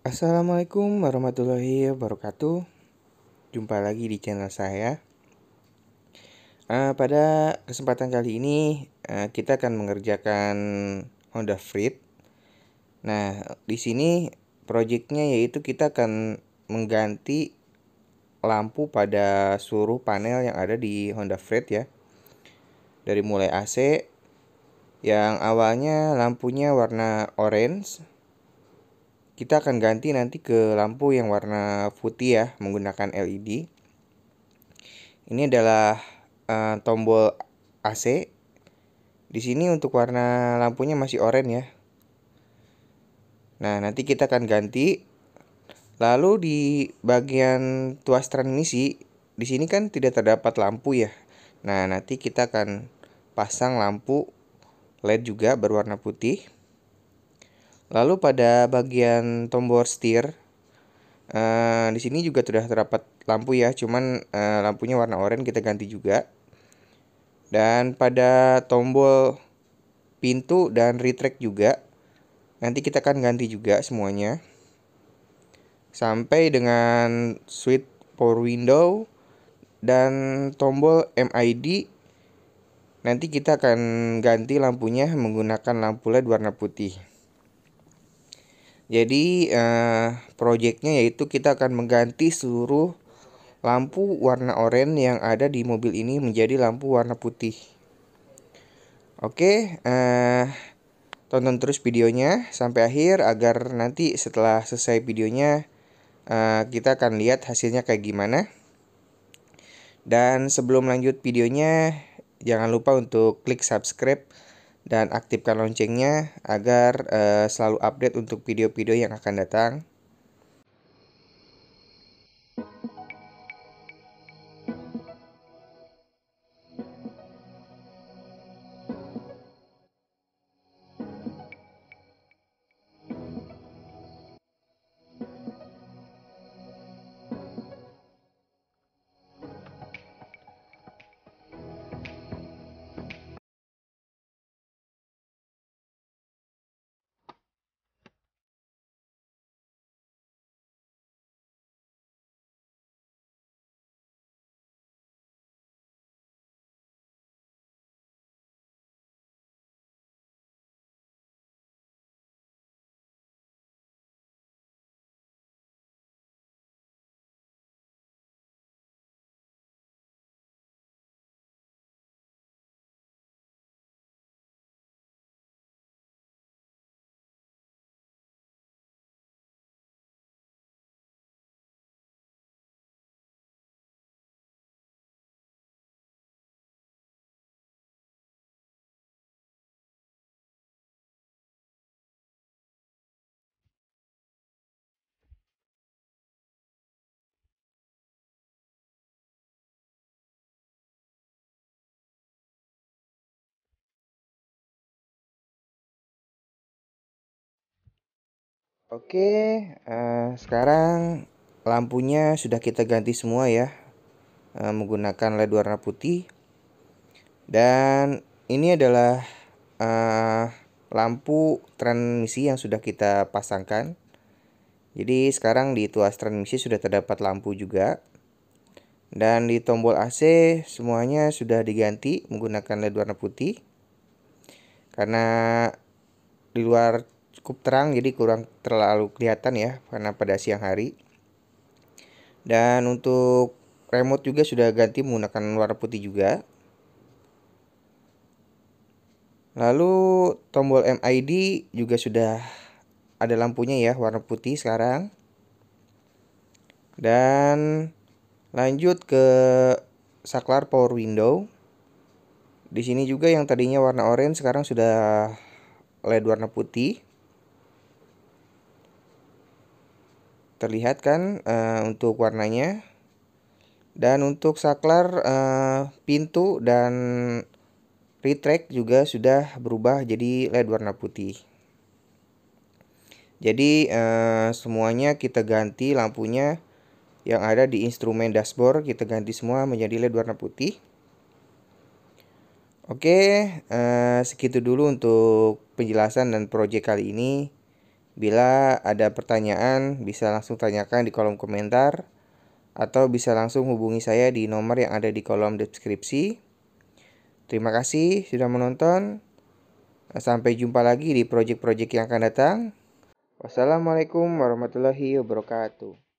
Assalamualaikum warahmatullahi wabarakatuh. Jumpa lagi di channel saya. Eh, pada kesempatan kali ini eh, kita akan mengerjakan Honda Freed. Nah di sini proyeknya yaitu kita akan mengganti lampu pada seluruh panel yang ada di Honda Freed ya. Dari mulai AC yang awalnya lampunya warna orange kita akan ganti nanti ke lampu yang warna putih ya menggunakan LED ini adalah uh, tombol AC di sini untuk warna lampunya masih oranye ya nah nanti kita akan ganti lalu di bagian tuas transmisi di sini kan tidak terdapat lampu ya nah nanti kita akan pasang lampu LED juga berwarna putih Lalu pada bagian tombol setir, uh, di sini juga sudah terdapat lampu ya, cuman uh, lampunya warna oranye kita ganti juga. Dan pada tombol pintu dan retract juga, nanti kita akan ganti juga semuanya. Sampai dengan switch power window dan tombol MID nanti kita akan ganti lampunya menggunakan lampu LED warna putih. Jadi uh, eh, proyeknya yaitu kita akan mengganti seluruh lampu warna oranye yang ada di mobil ini menjadi lampu warna putih. Oke, uh, tonton terus videonya sampai akhir agar nanti setelah selesai videonya uh, kita akan lihat hasilnya kayak gimana. Dan sebelum lanjut videonya jangan lupa untuk klik subscribe dan aktifkan loncengnya agar uh, selalu update untuk video-video yang akan datang. Oke, uh, sekarang lampunya sudah kita ganti semua ya. Uh, menggunakan LED warna putih. Dan ini adalah uh, lampu transmisi yang sudah kita pasangkan. Jadi sekarang di tuas transmisi sudah terdapat lampu juga. Dan di tombol AC semuanya sudah diganti menggunakan LED warna putih. Karena di luar cukup terang jadi kurang terlalu kelihatan ya karena pada siang hari. Dan untuk remote juga sudah ganti menggunakan warna putih juga. Lalu tombol MID juga sudah ada lampunya ya warna putih sekarang. Dan lanjut ke saklar power window. Di sini juga yang tadinya warna orange sekarang sudah LED warna putih. terlihat kan uh, untuk warnanya dan untuk saklar uh, pintu dan retract juga sudah berubah jadi led warna putih jadi uh, semuanya kita ganti lampunya yang ada di instrumen dashboard kita ganti semua menjadi led warna putih Oke, uh, segitu dulu untuk penjelasan dan proyek kali ini. Bila ada pertanyaan, bisa langsung tanyakan di kolom komentar atau bisa langsung hubungi saya di nomor yang ada di kolom deskripsi. Terima kasih sudah menonton. Sampai jumpa lagi di project-project yang akan datang. Wassalamualaikum warahmatullahi wabarakatuh.